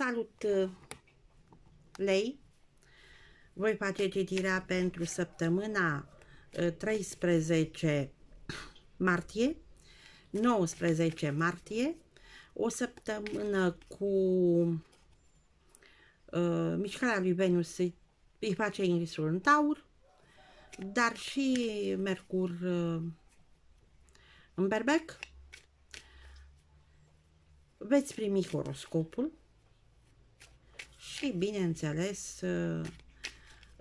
Salut uh, lei! Voi face citirea pentru săptămâna 13 uh, martie, 19 martie, o săptămână cu uh, mișcarea lui Venus îi face ingresul în taur, dar și Mercur uh, în berbec. Veți primi horoscopul și, bineînțeles, uh,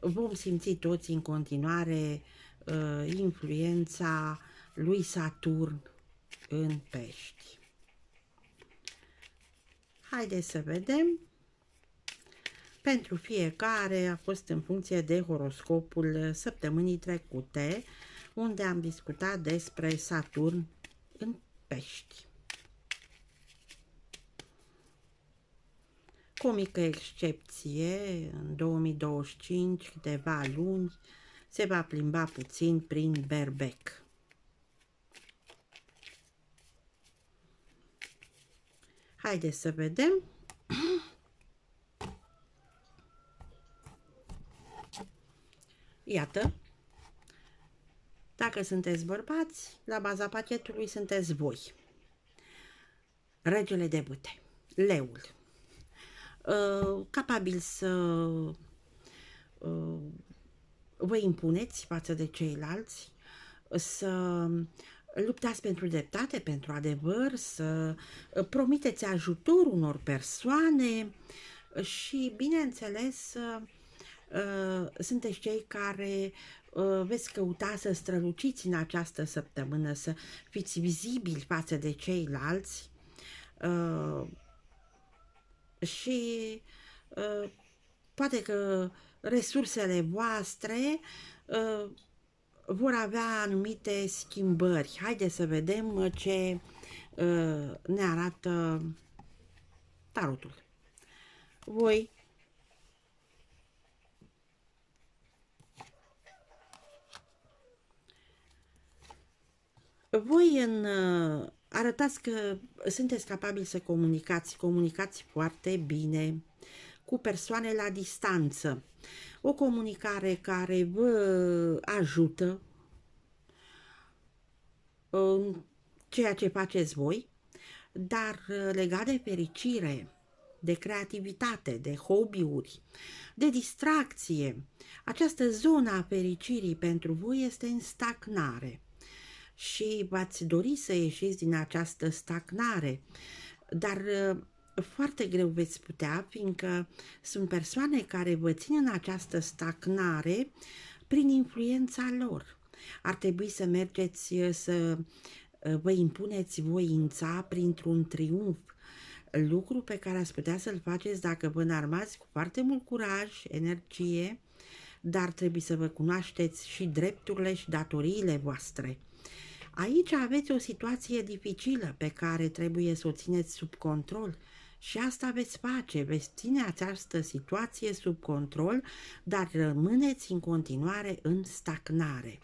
vom simți toți în continuare uh, influența lui Saturn în pești. Haideți să vedem. Pentru fiecare a fost în funcție de horoscopul săptămânii trecute, unde am discutat despre Saturn în pești. cu o mică excepție, în 2025, câteva luni, se va plimba puțin prin berbec. Haideți să vedem. Iată, dacă sunteți bărbați, la baza pachetului sunteți voi. Regele de bute, leul. Uh, capabil să uh, vă impuneți față de ceilalți, să luptați pentru dreptate, pentru adevăr, să promiteți ajutor unor persoane și, bineînțeles, uh, sunteți cei care uh, veți căuta să străluciți în această săptămână, să fiți vizibili față de ceilalți, și uh, poate că resursele voastre uh, vor avea anumite schimbări. Haideți să vedem uh, ce ne arată tarotul. Voi voi în arătați că sunteți capabili să comunicați, comunicați foarte bine cu persoane la distanță. O comunicare care vă ajută în ceea ce faceți voi, dar uh, legat de fericire, de creativitate, de hobby-uri, de distracție, această zonă a fericirii pentru voi este în stagnare – și v-ați dori să ieșiți din această stagnare, dar uh, foarte greu veți putea, fiindcă sunt persoane care vă țin în această stagnare prin influența lor. Ar trebui să mergeți uh, să uh, vă impuneți voința printr-un triumf, lucru pe care ați putea să-l faceți dacă vă înarmați cu foarte mult curaj, energie, dar trebuie să vă cunoașteți și drepturile și datoriile voastre. Aici aveți o situație dificilă pe care trebuie să o țineți sub control și asta veți face, veți ține această situație sub control, dar rămâneți în continuare în stagnare.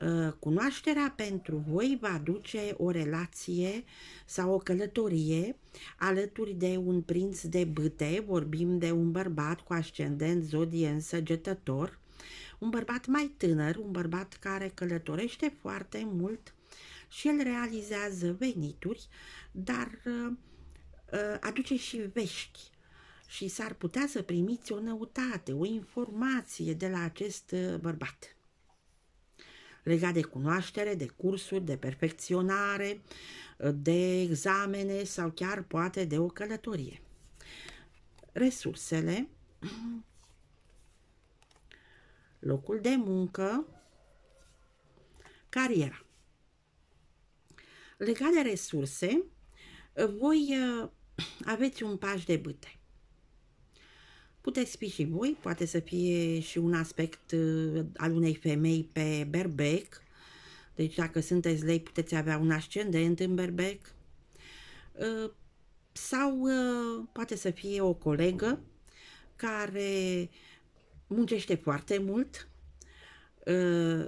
Ă, cunoașterea pentru voi va duce o relație sau o călătorie alături de un prinț de bâte, vorbim de un bărbat cu ascendent în săgetător, un bărbat mai tânăr, un bărbat care călătorește foarte mult și el realizează venituri, dar uh, uh, aduce și vești și s-ar putea să primiți o noutate, o informație de la acest uh, bărbat legat de cunoaștere, de cursuri, de perfecționare, de examene sau chiar poate de o călătorie. Resursele locul de muncă, cariera. Legat de resurse, voi ă, aveți un paș de bâte. Puteți fi și voi, poate să fie și un aspect ă, al unei femei pe berbec, deci dacă sunteți lei puteți avea un ascendent în berbec, ă, sau poate să fie o colegă care muncește foarte mult ă,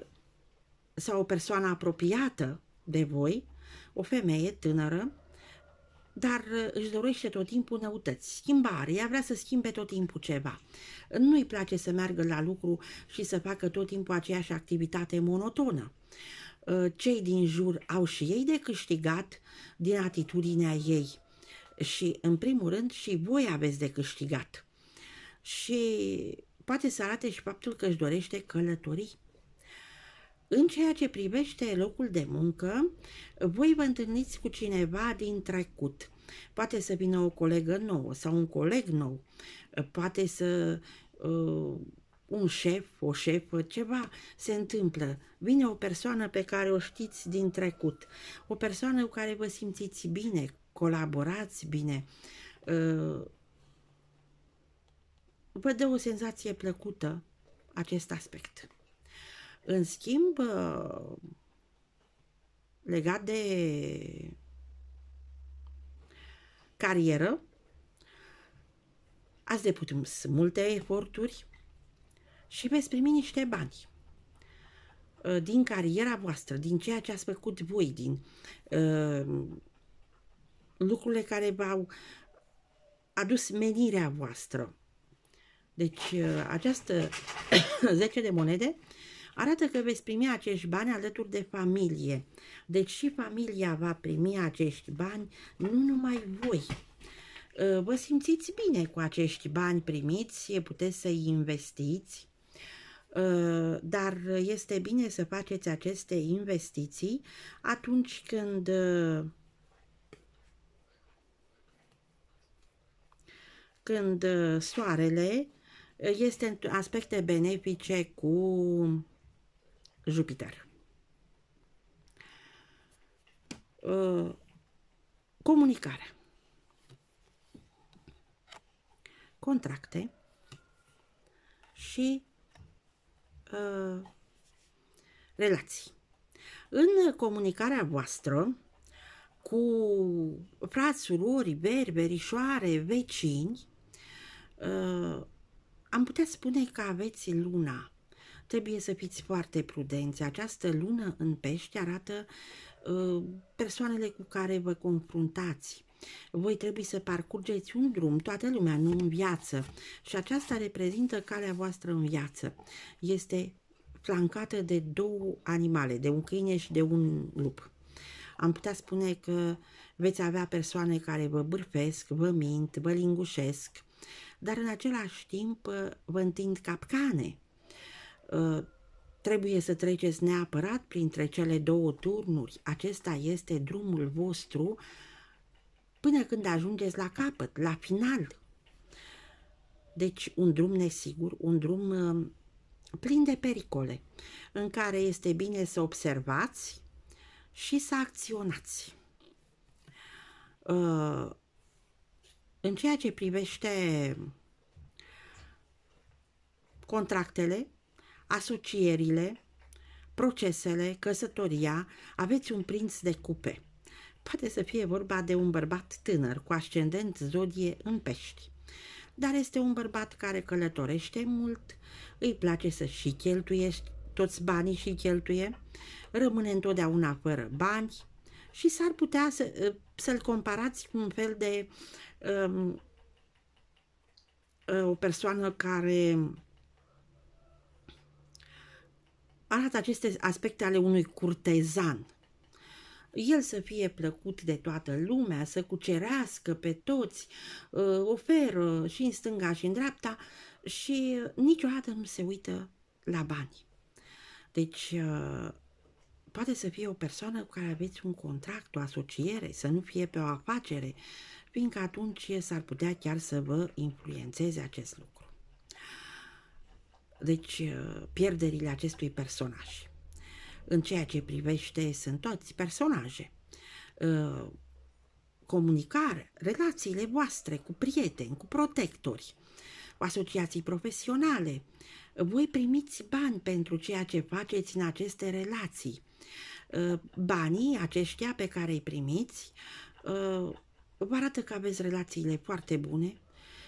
sau o persoană apropiată de voi, o femeie tânără, dar își dorește tot timpul noutăți, schimbare, ea vrea să schimbe tot timpul ceva. Nu îi place să meargă la lucru și să facă tot timpul aceeași activitate monotonă. Ă, cei din jur au și ei de câștigat din atitudinea ei și, în primul rând, și voi aveți de câștigat. Și poate să arate și faptul că își dorește călătorii. În ceea ce privește locul de muncă, voi vă întâlniți cu cineva din trecut. Poate să vină o colegă nouă sau un coleg nou, poate să uh, un șef, o șefă, ceva se întâmplă. Vine o persoană pe care o știți din trecut, o persoană cu care vă simțiți bine, colaborați bine, uh, vă dă o senzație plăcută acest aspect. În schimb, uh, legat de carieră, ați depus multe eforturi și veți primi niște bani uh, din cariera voastră, din ceea ce ați făcut voi, din uh, lucrurile care v-au adus menirea voastră. Deci uh, această 10 de monede arată că veți primi acești bani alături de familie. Deci și familia va primi acești bani, nu numai voi. Uh, vă simțiți bine cu acești bani primiți, puteți să-i investiți, uh, dar este bine să faceți aceste investiții atunci când când soarele este în aspecte benefice cu Jupiter. Uh, comunicare. Contracte și uh, relații. În comunicarea voastră cu frați, surori, berberișoare, vecini, uh, am putea spune că aveți luna. Trebuie să fiți foarte prudenți. Această lună în pești arată uh, persoanele cu care vă confruntați. Voi trebuie să parcurgeți un drum, toată lumea, nu în viață. Și aceasta reprezintă calea voastră în viață. Este flancată de două animale, de un câine și de un lup. Am putea spune că veți avea persoane care vă bârfesc, vă mint, vă lingușesc, dar în același timp uh, vă întind capcane. Uh, trebuie să treceți neapărat printre cele două turnuri. Acesta este drumul vostru până când ajungeți la capăt, la final. Deci un drum nesigur, un drum uh, plin de pericole, în care este bine să observați și să acționați. În ceea ce privește contractele, asocierile, procesele, căsătoria, aveți un prinț de cupe. Poate să fie vorba de un bărbat tânăr cu ascendent zodie în pești dar este un bărbat care călătorește mult, îi place să și cheltuiești toți banii și cheltuie, rămâne întotdeauna fără bani, și s-ar putea să, ă, să-l comparați cu un fel de um, ă, o persoană care arată aceste aspecte ale unui curtezan. El să fie plăcut de toată lumea, să cucerească pe toți, ă, oferă și în stânga și în dreapta și niciodată nu se uită la bani. Deci Poate să fie o persoană cu care aveți un contract, o asociere, să nu fie pe o afacere, fiindcă atunci s-ar putea chiar să vă influențeze acest lucru. Deci, uh, pierderile acestui personaj. În ceea ce privește, sunt toți personaje. Uh, comunicare, relațiile voastre cu prieteni, cu protectori, cu asociații profesionale, voi primiți bani pentru ceea ce faceți în aceste relații. Uh, banii aceștia pe care îi primiți uh, vă arată că aveți relațiile foarte bune,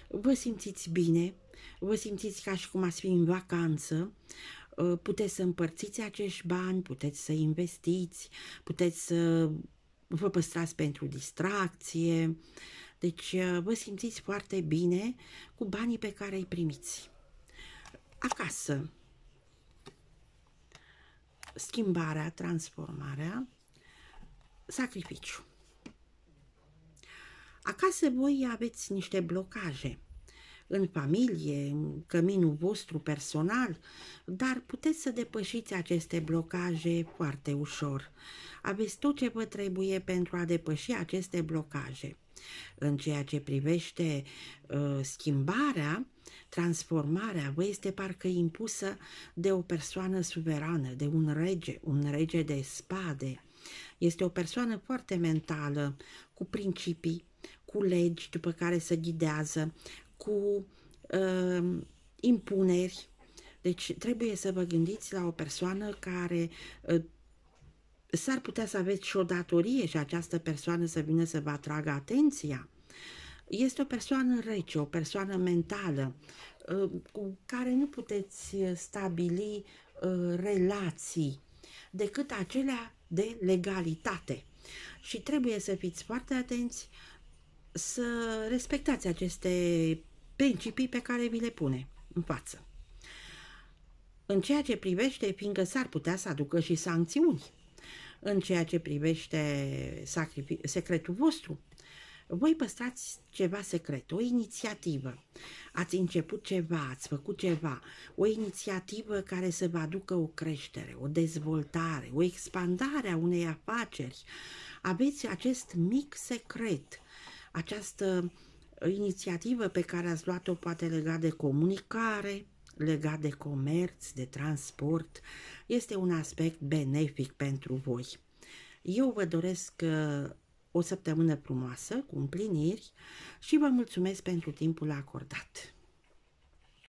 vă simțiți bine, vă simțiți ca și cum ați fi în vacanță, uh, puteți să împărțiți acești bani, puteți să investiți, puteți să vă păstrați pentru distracție, deci vă simțiți foarte bine cu banii pe care îi primiți acasă. Schimbarea, transformarea, sacrificiu. Acasă voi aveți niște blocaje în familie, în căminul vostru personal, dar puteți să depășiți aceste blocaje foarte ușor. Aveți tot ce vă trebuie pentru a depăși aceste blocaje. În ceea ce privește uh, schimbarea, Transformarea este parcă impusă de o persoană suverană, de un rege, un rege de spade. Este o persoană foarte mentală, cu principii, cu legi după care se ghidează, cu uh, impuneri. Deci trebuie să vă gândiți la o persoană care uh, s-ar putea să aveți și o datorie și această persoană să vină să vă atragă atenția. Este o persoană rece, o persoană mentală, uh, cu care nu puteți uh, stabili uh, relații decât acelea de legalitate. Și trebuie să fiți foarte atenți să respectați aceste principii pe care vi le pune în față. În ceea ce privește, fiindcă s-ar putea să aducă și sancțiuni, în ceea ce privește secretul vostru, voi păstrați ceva secret, o inițiativă. Ați început ceva, ați făcut ceva, o inițiativă care să vă aducă o creștere, o dezvoltare, o expandare a unei afaceri. Aveți acest mic secret, această uh, inițiativă pe care ați luat-o poate legat de comunicare, legat de comerț, de transport, este un aspect benefic pentru voi. Eu vă doresc uh, o săptămână frumoasă, cu împliniri și vă mulțumesc pentru timpul acordat.